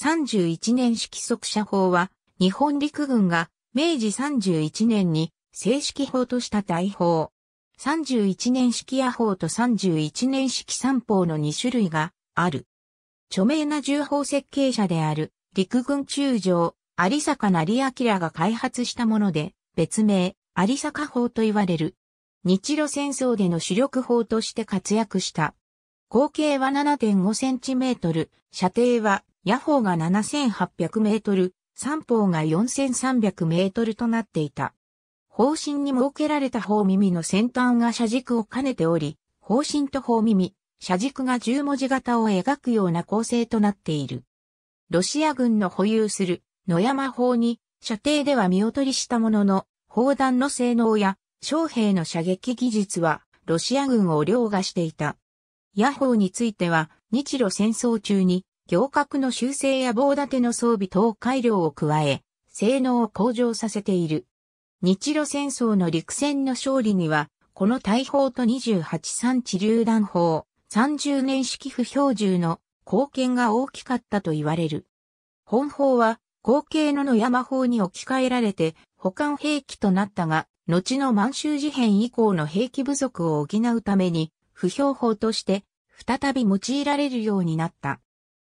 31年式速射砲は、日本陸軍が明治31年に正式砲とした大砲。31年式野砲と31年式三砲の2種類がある。著名な重砲設計者である陸軍中将有坂成明が開発したもので、別名有坂砲と言われる。日露戦争での主力砲として活躍した。口径は7.5センチメートル、射程は野方が7800メートル、三方が4300メートルとなっていた。方針に設けられた方耳の先端が車軸を兼ねており、方針と方耳、車軸が十文字型を描くような構成となっている。ロシア軍の保有する野山砲に射程では見劣りしたものの、砲弾の性能や将兵の射撃技術はロシア軍を凌駕していた。野砲については日露戦争中に行革の修正や棒立ての装備等改良を加え、性能を向上させている。日露戦争の陸戦の勝利には、この大砲と28三地榴弾砲、30年式不標銃の貢献が大きかったと言われる。本砲は、後継の野山砲に置き換えられて、保管兵器となったが、後の満州事変以降の兵器不足を補うために、不標砲として、再び用いられるようになった。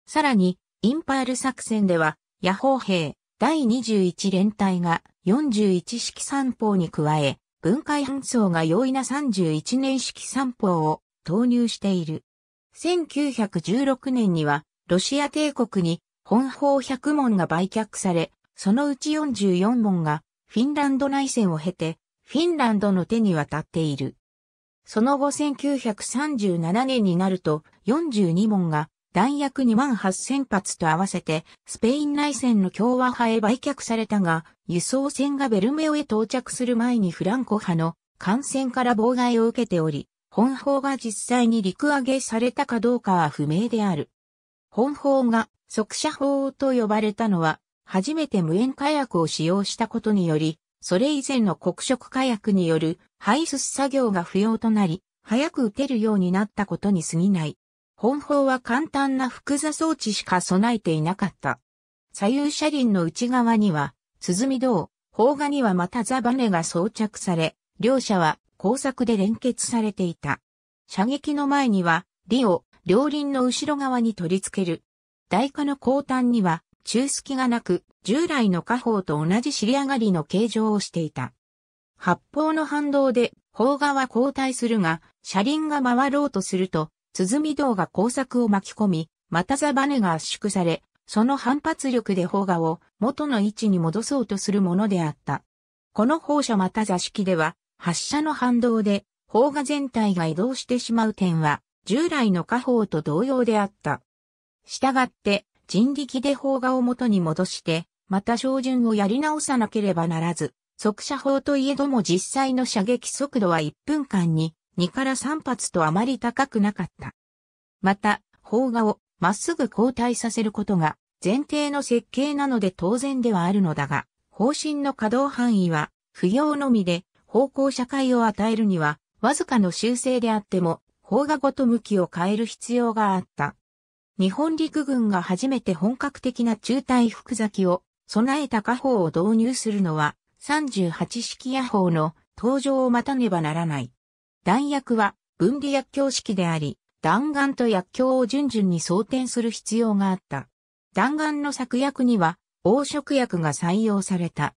さらに、インパール作戦では、野砲兵第21連隊が41式三砲に加え、分解搬送が容易な31年式三砲を投入している。1916年には、ロシア帝国に本砲100門が売却され、そのうち44門がフィンランド内戦を経て、フィンランドの手に渡っている。その後1937年になると42門が弾薬2万8000発と合わせて、スペイン内戦の共和派へ売却されたが、輸送船がベルメオへ到着する前にフランコ派の艦船から妨害を受けており、本砲が実際に陸揚げされたかどうかは不明である。本砲が速射砲と呼ばれたのは、初めて無煙火薬を使用したことにより、それ以前の黒色火薬による排出作業が不要となり、早く撃てるようになったことに過ぎない。本砲は簡単な複座装置しか備えていなかった。左右車輪の内側には、鼓胴、砲画にはまたザバネが装着され、両者は工作で連結されていた。射撃の前には、リを両輪の後ろ側に取り付ける。台下の後端には、中隙がなく、従来の下方と同じ尻上がりの形状をしていた。発砲の反動で、砲画は後退するが、車輪が回ろうとすると、鼓動が工作を巻き込み、またザバネが圧縮され、その反発力で砲画を元の位置に戻そうとするものであった。この放射また座式では、発射の反動で砲画全体が移動してしまう点は、従来の火砲と同様であった。したがって、人力で砲画を元に戻して、また照準をやり直さなければならず、速射砲といえども実際の射撃速度は1分間に2から3発とあまり高くなかった。また、砲画をまっすぐ後退させることが前提の設計なので当然ではあるのだが、方針の可動範囲は不要のみで方向社会を与えるにはわずかの修正であっても砲画ごと向きを変える必要があった。日本陸軍が初めて本格的な中隊複雑を備えた火砲を導入するのは38式野砲の登場を待たねばならない。弾薬は分離薬莢式であり、弾丸と薬莢を順々に装填する必要があった。弾丸の作薬には、黄色薬が採用された。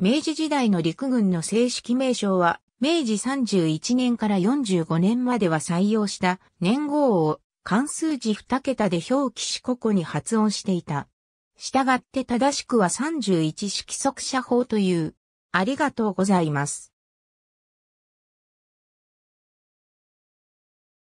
明治時代の陸軍の正式名称は、明治31年から45年までは採用した年号を関数字2桁で表記し個々に発音していた。従って正しくは31式速射法という。ありがとうございます。